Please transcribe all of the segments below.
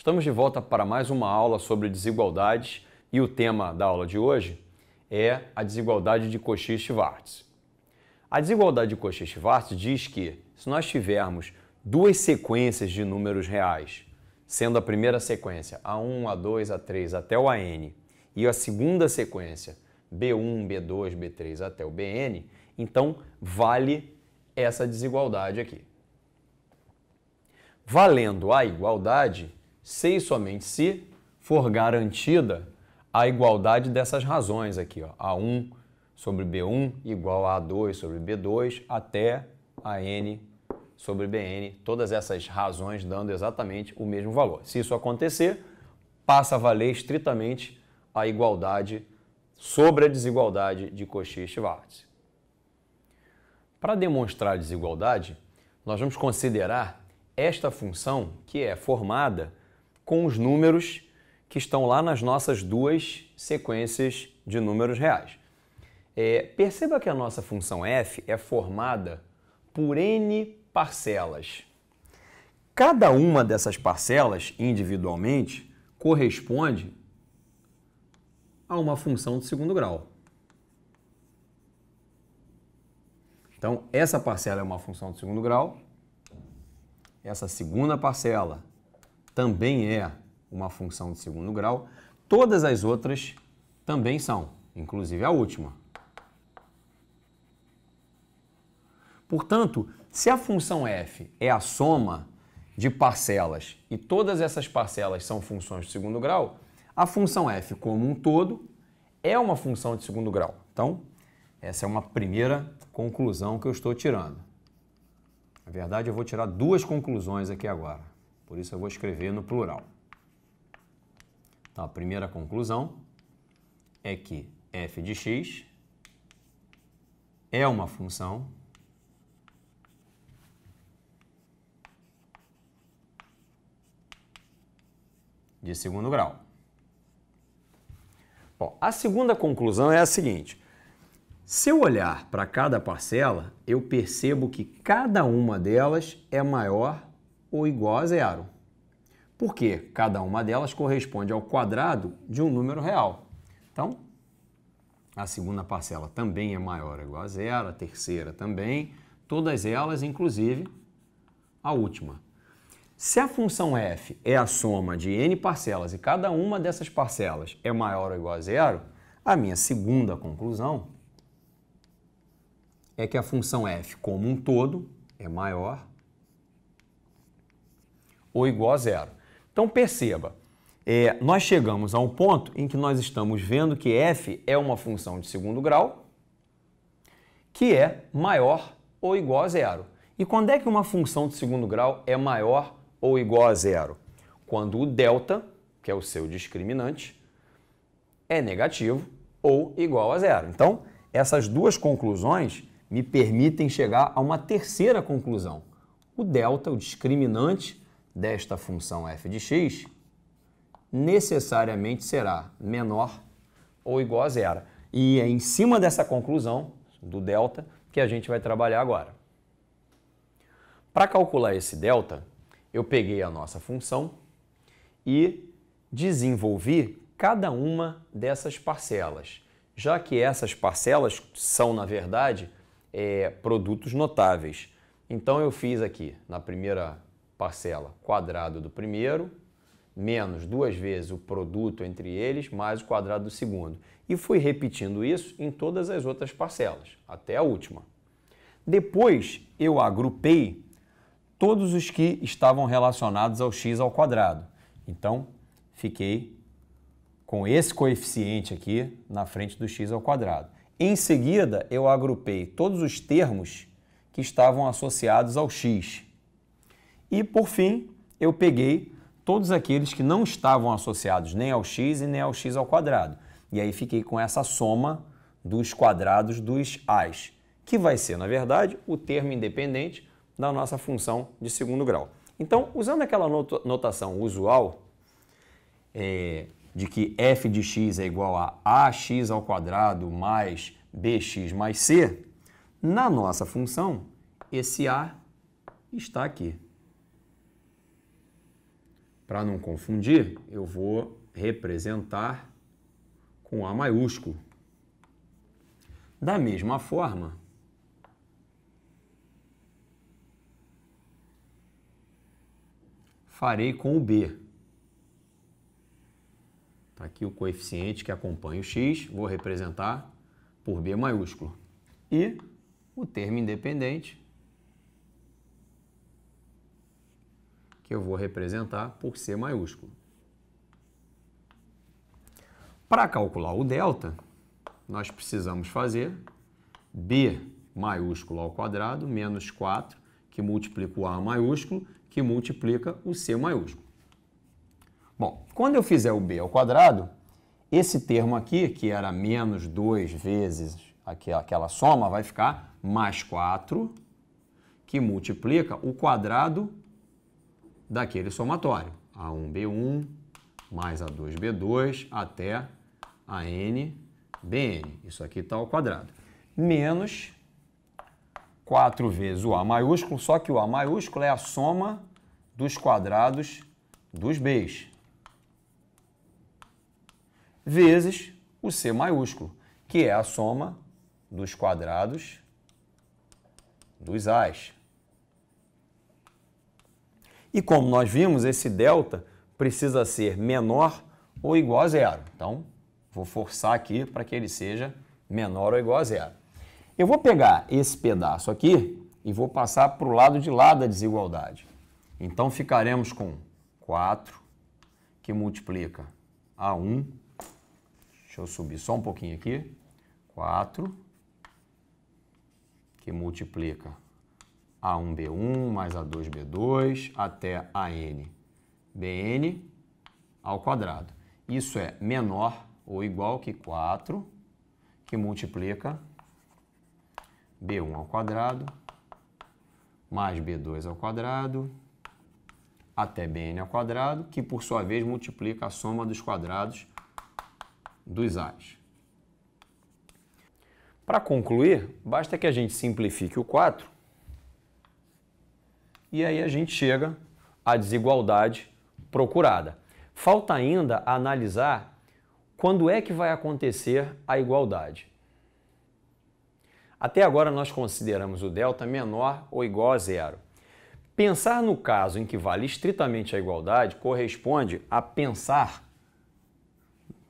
Estamos de volta para mais uma aula sobre desigualdades e o tema da aula de hoje é a desigualdade de Cauchy-Schwarz. A desigualdade de Cauchy-Schwarz diz que se nós tivermos duas sequências de números reais, sendo a primeira sequência A1, A2, A3 até o AN e a segunda sequência B1, B2, B3 até o BN, então vale essa desigualdade aqui. Valendo a igualdade, se e somente se for garantida a igualdade dessas razões aqui, ó, A1 sobre B1 igual a A2 sobre B2 até a N sobre Bn, todas essas razões dando exatamente o mesmo valor. Se isso acontecer, passa a valer estritamente a igualdade sobre a desigualdade de Cauchy e Schwarz. Para demonstrar a desigualdade, nós vamos considerar esta função que é formada com os números que estão lá nas nossas duas sequências de números reais. É, perceba que a nossa função f é formada por n parcelas. Cada uma dessas parcelas, individualmente, corresponde a uma função de segundo grau. Então, essa parcela é uma função de segundo grau, essa segunda parcela também é uma função de segundo grau, todas as outras também são, inclusive a última. Portanto, se a função f é a soma de parcelas e todas essas parcelas são funções de segundo grau, a função f como um todo é uma função de segundo grau. Então, essa é uma primeira conclusão que eu estou tirando. Na verdade, eu vou tirar duas conclusões aqui agora. Por isso eu vou escrever no plural. Então, a primeira conclusão é que f de x é uma função de segundo grau. Bom, a segunda conclusão é a seguinte: se eu olhar para cada parcela, eu percebo que cada uma delas é maior ou igual a zero, porque cada uma delas corresponde ao quadrado de um número real. Então, a segunda parcela também é maior ou igual a zero, a terceira também, todas elas, inclusive a última. Se a função f é a soma de n parcelas e cada uma dessas parcelas é maior ou igual a zero, a minha segunda conclusão é que a função f como um todo é maior ou igual a zero. Então perceba, é, nós chegamos a um ponto em que nós estamos vendo que f é uma função de segundo grau que é maior ou igual a zero. E quando é que uma função de segundo grau é maior ou igual a zero? Quando o delta, que é o seu discriminante, é negativo ou igual a zero. Então, essas duas conclusões me permitem chegar a uma terceira conclusão. O delta, o discriminante, desta função f de x necessariamente será menor ou igual a zero. E é em cima dessa conclusão do delta que a gente vai trabalhar agora. Para calcular esse delta, eu peguei a nossa função e desenvolvi cada uma dessas parcelas, já que essas parcelas são, na verdade, é, produtos notáveis. Então eu fiz aqui, na primeira parcela quadrado do primeiro, menos duas vezes o produto entre eles, mais o quadrado do segundo. E fui repetindo isso em todas as outras parcelas, até a última. Depois eu agrupei todos os que estavam relacionados ao x ao quadrado. Então, fiquei com esse coeficiente aqui na frente do x ao quadrado. Em seguida, eu agrupei todos os termos que estavam associados ao x. E por fim, eu peguei todos aqueles que não estavam associados nem ao x e nem ao x ao quadrado. E aí fiquei com essa soma dos quadrados dos as, que vai ser, na verdade, o termo independente da nossa função de segundo grau. Então, usando aquela notação usual é, de que f de x é igual a ax ao quadrado mais bx mais c, na nossa função, esse a está aqui. Para não confundir, eu vou representar com A maiúsculo. Da mesma forma, farei com o B. Está aqui o coeficiente que acompanha o x, vou representar por B maiúsculo. E o termo independente que eu vou representar por C maiúsculo. Para calcular o delta, nós precisamos fazer B maiúsculo ao quadrado menos 4, que multiplica o A maiúsculo, que multiplica o C maiúsculo. Bom, quando eu fizer o B ao quadrado, esse termo aqui, que era menos 2 vezes aquela soma, vai ficar mais 4, que multiplica o quadrado daquele somatório. A1B1 mais A2B2 até ANBN. Isso aqui está ao quadrado. Menos 4 vezes o A maiúsculo, só que o A maiúsculo é a soma dos quadrados dos Bs. Vezes o C maiúsculo, que é a soma dos quadrados dos As. E como nós vimos, esse delta precisa ser menor ou igual a zero. Então, vou forçar aqui para que ele seja menor ou igual a zero. Eu vou pegar esse pedaço aqui e vou passar para o lado de lá da desigualdade. Então, ficaremos com 4, que multiplica a 1. Deixa eu subir só um pouquinho aqui. 4, que multiplica a1B1 mais A2B2 até ANBN ao quadrado. Isso é menor ou igual que 4, que multiplica B1 ao quadrado mais B2 ao quadrado até Bn ao quadrado, que por sua vez multiplica a soma dos quadrados dos a's. Para concluir, basta que a gente simplifique o 4 e aí a gente chega à desigualdade procurada. Falta ainda analisar quando é que vai acontecer a igualdade. Até agora nós consideramos o delta menor ou igual a zero. Pensar no caso em que vale estritamente a igualdade corresponde a pensar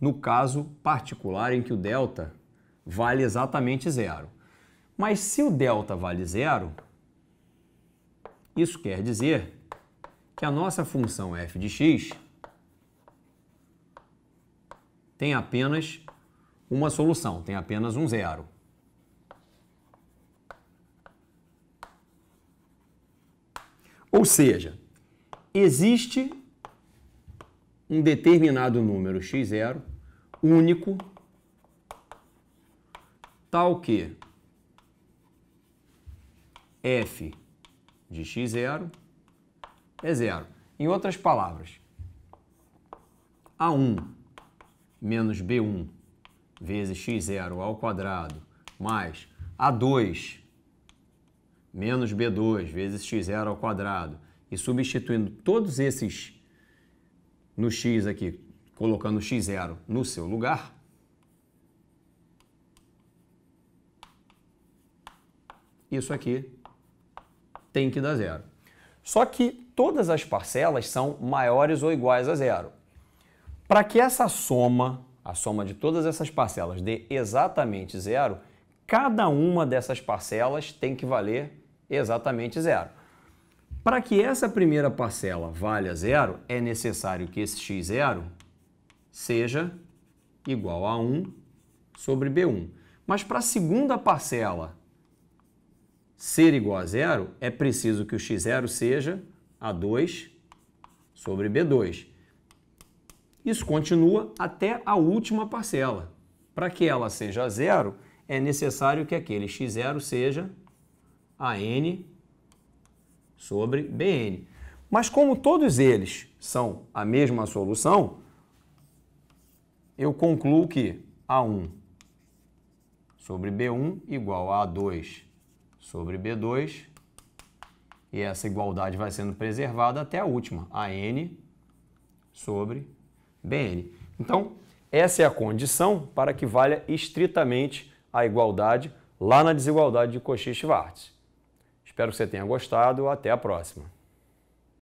no caso particular em que o delta vale exatamente zero. Mas se o delta vale zero, isso quer dizer que a nossa função f de x tem apenas uma solução, tem apenas um zero. Ou seja, existe um determinado número x0 único, tal que f de x0 é zero. Em outras palavras, A1 menos B1 vezes x0 ao quadrado mais A2 menos B2 vezes x0 ao quadrado e substituindo todos esses no x aqui, colocando x0 no seu lugar, isso aqui tem que dar zero. Só que todas as parcelas são maiores ou iguais a zero. Para que essa soma, a soma de todas essas parcelas, dê exatamente zero, cada uma dessas parcelas tem que valer exatamente zero. Para que essa primeira parcela valha zero, é necessário que esse x0 seja igual a 1 sobre b1. Mas para a segunda parcela ser igual a zero, é preciso que o x0 seja A2 sobre B2. Isso continua até a última parcela. Para que ela seja zero, é necessário que aquele x0 seja a n sobre BN. Mas como todos eles são a mesma solução, eu concluo que A1 sobre B1 igual a A2 sobre B2. E essa igualdade vai sendo preservada até a última, AN sobre BN. Então, essa é a condição para que valha estritamente a igualdade lá na desigualdade de Cauchy-Schwarz. Espero que você tenha gostado. Até a próxima.